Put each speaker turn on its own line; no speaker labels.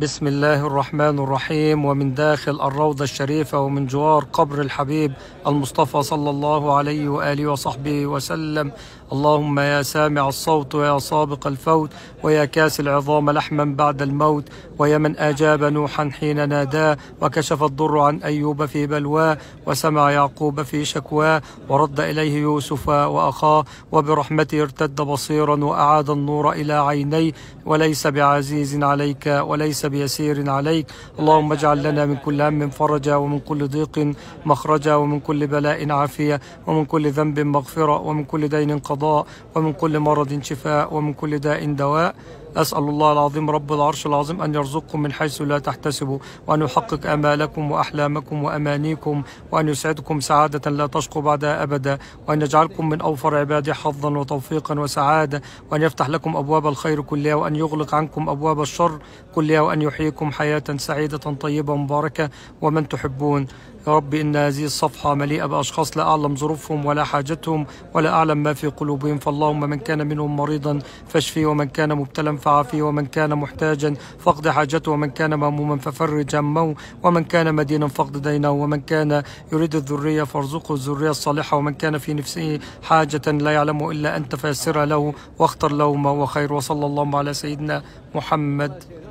بسم الله الرحمن الرحيم ومن داخل الروضة الشريفة ومن جوار قبر الحبيب المصطفى صلى الله عليه وآله وصحبه وسلم اللهم يا سامع الصوت ويا سابق الفوت ويا كاس العظام لحما بعد الموت ويا من أجاب نوحا حين ناداه وكشف الضر عن أيوب في بلواه وسمع يعقوب في شكواه ورد إليه يوسف وأخاه وبرحمته ارتد بصيرا وأعاد النور إلى عينيه وليس بعزيز عليك وليس بيسير عليك اللهم اجعل لنا من كل هم فرجا ومن كل ضيق مخرجا ومن كل بلاء عافية ومن كل ذنب مغفرة ومن كل دين قضاء ومن كل مرض شفاء ومن كل داء دواء أسأل الله العظيم رب العرش العظيم أن يرزقكم من حيث لا تحتسبوا وأن يحقق آمالكم وأحلامكم وأمانيكم وأن يسعدكم سعادة لا تشقوا بعدها أبدا وأن يجعلكم من أوفر عبادي حظا وتوفيقا وسعادة وأن يفتح لكم أبواب الخير كلها وأن يغلق عنكم أبواب الشر كلها وأن يحييكم حياة سعيدة طيبة مباركة ومن تحبون يا رب إن هذه الصفحة مليئة بأشخاص لا أعلم ظروفهم ولا حاجتهم ولا أعلم ما في قلوبهم فاللهم من كان منهم مريضا فاشفيه ومن كان مبتلا فعافيه ومن كان محتاجا فاقض حاجته ومن كان مهموما ففرج همه ومن كان مدينا فاقض دينه ومن كان يريد الذرية فارزقه الذرية الصالحة ومن كان في نفسه حاجة لا يعلم إلا أنت فيسرها له واختر له ما هو خير وصلى الله على سيدنا محمد